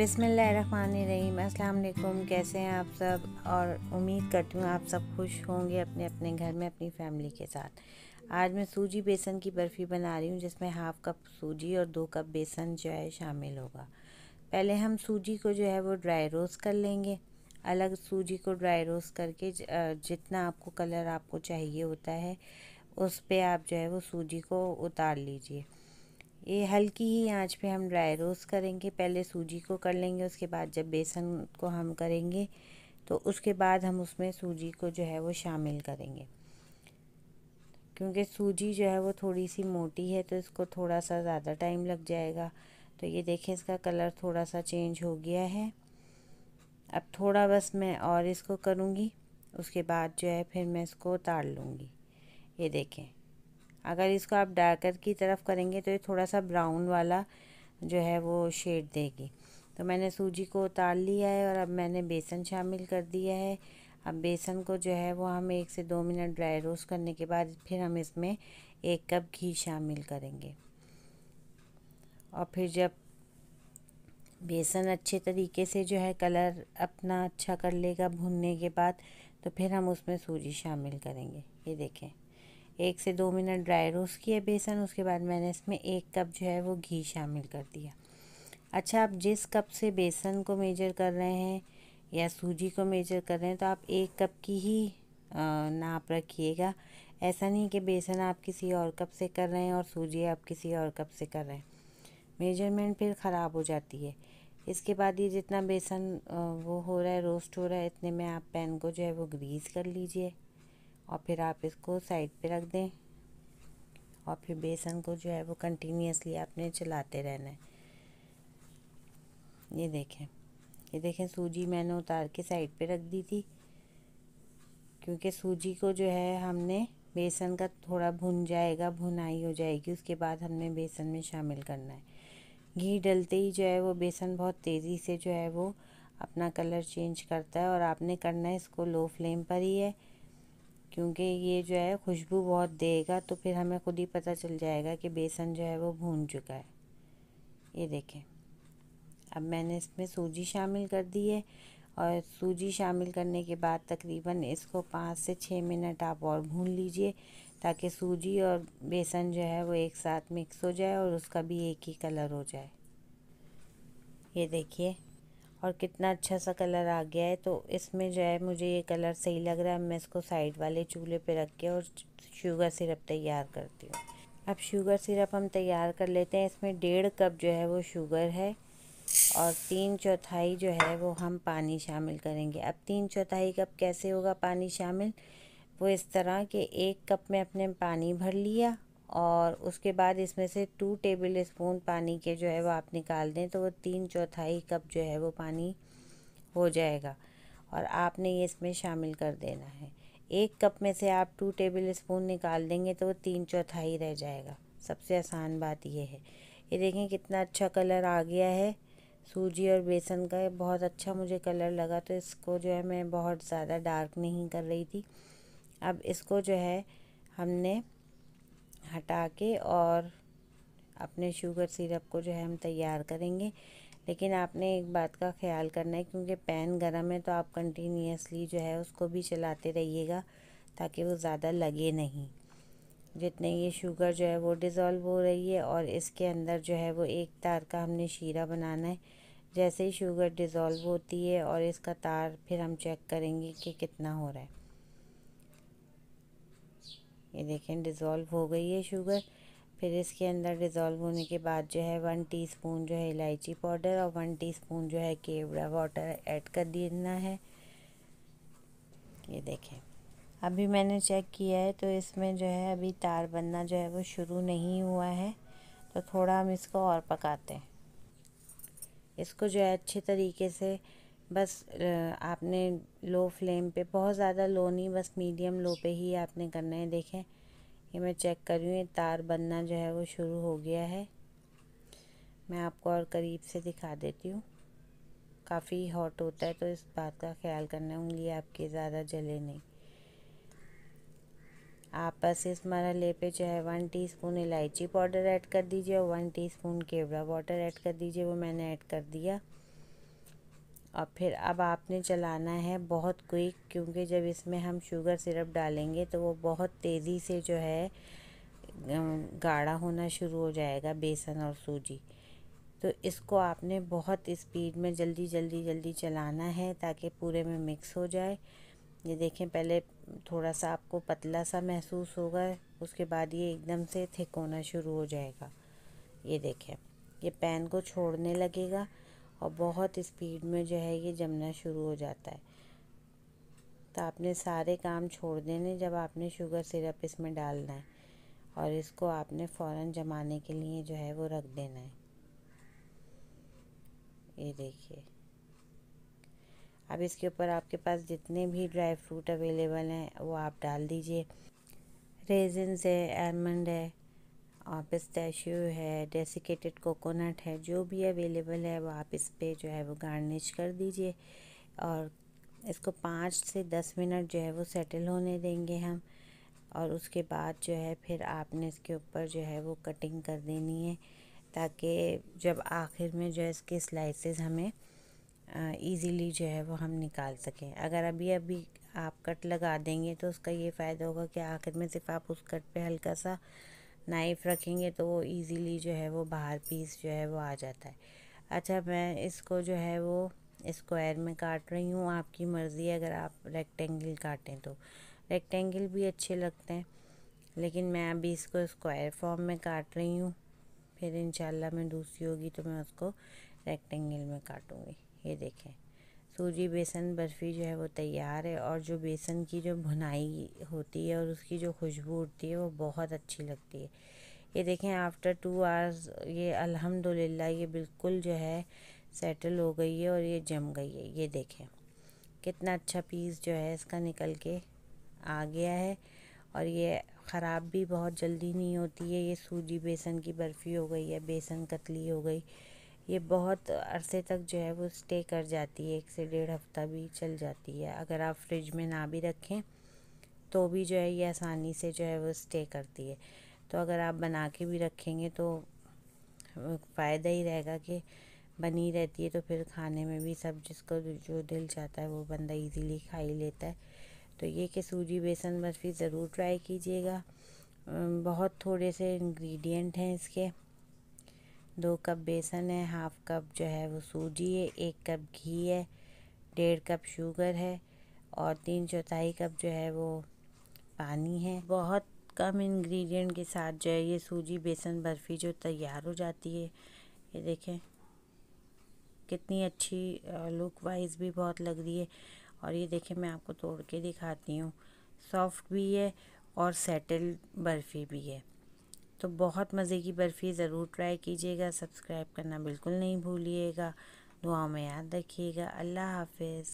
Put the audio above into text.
बिसमीम अल्लाम कैसे हैं आप सब और उम्मीद करती हूँ आप सब खुश होंगे अपने अपने घर में अपनी फैमिली के साथ आज मैं सूजी बेसन की बर्फ़ी बना रही हूँ जिसमें हाफ़ कप सूजी और दो कप बेसन जो है शामिल होगा पहले हम सूजी को जो है वो ड्राई रोस्ट कर लेंगे अलग सूजी को ड्राई रोस्ट करके जितना आपको कलर आपको चाहिए होता है उस पर आप जो है वो सूजी को उतार लीजिए ये हल्की ही आंच पे हम ड्राई रोस्ट करेंगे पहले सूजी को कर लेंगे उसके बाद जब बेसन को हम करेंगे तो उसके बाद हम उसमें सूजी को जो है वो शामिल करेंगे क्योंकि सूजी जो है वो थोड़ी सी मोटी है तो इसको थोड़ा सा ज़्यादा टाइम लग जाएगा तो ये देखें इसका कलर थोड़ा सा चेंज हो गया है अब थोड़ा बस मैं और इसको करूँगी उसके बाद जो है फिर मैं इसको उतार लूँगी ये देखें अगर इसको आप डार्कर की तरफ करेंगे तो ये थोड़ा सा ब्राउन वाला जो है वो शेड देगी तो मैंने सूजी को उतार लिया है और अब मैंने बेसन शामिल कर दिया है अब बेसन को जो है वो हम एक से दो मिनट ड्राई रोस्ट करने के बाद फिर हम इसमें एक कप घी शामिल करेंगे और फिर जब बेसन अच्छे तरीके से जो है कलर अपना अच्छा कर लेगा भुनने के बाद तो फिर हम उसमें सूजी शामिल करेंगे ये देखें एक से दो मिनट ड्राई रोस्ट किया बेसन उसके बाद मैंने इसमें एक कप जो है वो घी शामिल कर दिया अच्छा आप जिस कप से बेसन को मेजर कर रहे हैं या सूजी को मेजर कर रहे हैं तो आप एक कप की ही नाप रखिएगा ऐसा नहीं कि बेसन आप किसी और कप से कर रहे हैं और सूजी आप किसी और कप से कर रहे हैं मेजरमेंट फिर ख़राब हो जाती है इसके बाद ये जितना बेसन वो हो रहा है रोस्ट हो रहा है इतने में आप पैन को जो है वो ग्रीस कर लीजिए और फिर आप इसको साइड पे रख दें और फिर बेसन को जो है वो कंटिन्यूसली आपने चलाते रहना है ये देखें ये देखें सूजी मैंने उतार के साइड पे रख दी थी क्योंकि सूजी को जो है हमने बेसन का थोड़ा भुन जाएगा भुनाई हो जाएगी उसके बाद हमने बेसन में शामिल करना है घी डलते ही जो है वो बेसन बहुत तेज़ी से जो है वो अपना कलर चेंज करता है और आपने करना है इसको लो फ्लेम पर ही है क्योंकि ये जो है खुशबू बहुत देगा तो फिर हमें खुद ही पता चल जाएगा कि बेसन जो है वो भून चुका है ये देखें अब मैंने इसमें सूजी शामिल कर दी है और सूजी शामिल करने के बाद तकरीबन इसको पाँच से छः मिनट आप और भून लीजिए ताकि सूजी और बेसन जो है वो एक साथ मिक्स हो जाए और उसका भी एक ही कलर हो जाए ये देखिए और कितना अच्छा सा कलर आ गया है तो इसमें जो है मुझे ये कलर सही लग रहा है मैं इसको साइड वाले चूल्हे पे रख के और शुगर सिरप तैयार करती हूँ अब शुगर सिरप हम तैयार कर लेते हैं इसमें डेढ़ कप जो है वो शुगर है और तीन चौथाई जो है वो हम पानी शामिल करेंगे अब तीन चौथाई कप कैसे होगा पानी शामिल वो इस तरह के एक कप में अपने पानी भर लिया और उसके बाद इसमें से टू टेबल स्पून पानी के जो है वो आप निकाल दें तो वो तीन चौथाई कप जो है वो पानी हो जाएगा और आपने ये इसमें शामिल कर देना है एक कप में से आप टू टेबल स्पून निकाल देंगे तो वो तीन चौथाई रह जाएगा सबसे आसान बात ये है ये देखें कितना अच्छा कलर आ गया है सूजी और बेसन का बहुत अच्छा मुझे कलर लगा तो इसको जो है मैं बहुत ज़्यादा डार्क नहीं कर रही थी अब इसको जो है हमने हटा के और अपने शुगर सिरप को जो है हम तैयार करेंगे लेकिन आपने एक बात का ख्याल करना है क्योंकि पैन गर्म है तो आप कंटिन्यूसली जो है उसको भी चलाते रहिएगा ताकि वो ज़्यादा लगे नहीं जितने ये शुगर जो है वो डिज़ोल्व हो रही है और इसके अंदर जो है वो एक तार का हमने शीरा बनाना है जैसे ही शुगर डिज़ोल्व होती है और इसका तार फिर हम चेक करेंगे कि कितना हो रहा है ये देखें डिज़ोल्व हो गई है शुगर फिर इसके अंदर डिज़ोल्व होने के बाद जो है वन टीस्पून जो है इलायची पाउडर और वन टीस्पून जो है केवड़ा वाटर ऐड कर देना है ये देखें अभी मैंने चेक किया है तो इसमें जो है अभी तार बनना जो है वो शुरू नहीं हुआ है तो थोड़ा हम इसको और पकाते हैं इसको जो है अच्छे तरीके से बस आपने लो फ्लेम पे बहुत ज़्यादा लो नहीं बस मीडियम लो पे ही आपने करना है देखें ये मैं चेक कर रही हूँ तार बनना जो है वो शुरू हो गया है मैं आपको और करीब से दिखा देती हूँ काफ़ी हॉट होता है तो इस बात का ख्याल करना उंगली आपके ज़्यादा जले नहीं आप बस इस मरहले पे जो है वन टीस्पून इलायची पाउडर ऐड कर दीजिए और वन टीस्पून केवड़ा वाटर ऐड कर दीजिए वो मैंने ऐड कर दिया और फिर अब आपने चलाना है बहुत क्विक क्योंकि जब इसमें हम शुगर सिरप डालेंगे तो वो बहुत तेज़ी से जो है गाढ़ा होना शुरू हो जाएगा बेसन और सूजी तो इसको आपने बहुत स्पीड में जल्दी जल्दी जल्दी चलाना है ताकि पूरे में मिक्स हो जाए ये देखें पहले थोड़ा सा आपको पतला सा महसूस होगा उसके बाद ये एकदम से थिक होना शुरू हो जाएगा ये देखें ये पैन को छोड़ने लगेगा और बहुत स्पीड में जो है ये जमना शुरू हो जाता है तो आपने सारे काम छोड़ देने जब आपने शुगर सिरप इसमें डालना है और इसको आपने फ़ौरन जमाने के लिए जो है वो रख देना है ये देखिए अब इसके ऊपर आपके पास जितने भी ड्राई फ्रूट अवेलेबल हैं वो आप डाल दीजिए रेजन्स है एलमंड है और पिस्ताशियो है डेसिकेटेड कोकोनट है जो भी अवेलेबल है वो आप इस पर जो है वो गार्निश कर दीजिए और इसको पाँच से दस मिनट जो है वो सेटल होने देंगे हम और उसके बाद जो है फिर आपने इसके ऊपर जो है वो कटिंग कर देनी है ताकि जब आखिर में जो है इसके स्लाइसेस हमें इजीली जो है वो हम निकाल सकें अगर अभी अभी आप कट लगा देंगे तो उसका ये फ़ायदा होगा कि आखिर में सिर्फ आप उस कट पे हल्का सा नाइफ़ रखेंगे तो वो ईज़िली जो है वो बाहर पीस जो है वो आ जाता है अच्छा मैं इसको जो है वो स्क्वायर में काट रही हूँ आपकी मर्ज़ी है अगर आप रेक्टेंगल काटें तो रेक्टेंगल भी अच्छे लगते हैं लेकिन मैं अभी इसको स्क्वायर फॉर्म में काट रही हूँ फिर इंशाल्लाह मैं दूसरी होगी तो मैं उसको रेक्टेंगल में काटूँगी ये देखें तो बेसन बर्फ़ी जो है वो तैयार है और जो बेसन की जो भुनाई होती है और उसकी जो खुशबू उठती है वो बहुत अच्छी लगती है ये देखें आफ्टर टू आवर्स ये अल्हम्दुलिल्लाह ये बिल्कुल जो है सेटल हो गई है और ये जम गई है ये देखें कितना अच्छा पीस जो है इसका निकल के आ गया है और ये ख़राब भी बहुत जल्दी नहीं होती है ये सूजी बेसन की बर्फ़ी हो गई है बेसन कतली हो गई ये बहुत अरसे तक जो है वो स्टे कर जाती है एक से डेढ़ हफ़्ता भी चल जाती है अगर आप फ्रिज में ना भी रखें तो भी जो है ये आसानी से जो है वो स्टे करती है तो अगर आप बना के भी रखेंगे तो फ़ायदा ही रहेगा कि बनी रहती है तो फिर खाने में भी सब जिसको जो दिल चाहता है वो बंदा इजीली खा ही लेता है तो ये कि सूजी बेसन बर्फ़ी ज़रूर ट्राई कीजिएगा बहुत थोड़े से इंग्रेडिएंट हैं इसके दो कप बेसन है हाफ कप जो है वो सूजी है एक कप घी है डेढ़ कप शुगर है और तीन चौथाई कप जो है वो पानी है बहुत कम इंग्रेडिएंट के साथ जो है ये सूजी बेसन बर्फ़ी जो तैयार हो जाती है ये देखें कितनी अच्छी लुक वाइज भी बहुत लग रही है और ये देखें मैं आपको तोड़ के दिखाती हूँ सॉफ्ट भी है और सेटल बर्फ़ी भी है तो बहुत मज़े की बर्फ़ी ज़रूर ट्राई कीजिएगा सब्सक्राइब करना बिल्कुल नहीं भूलिएगा दुआ में याद रखिएगा अल्लाह हाफिज़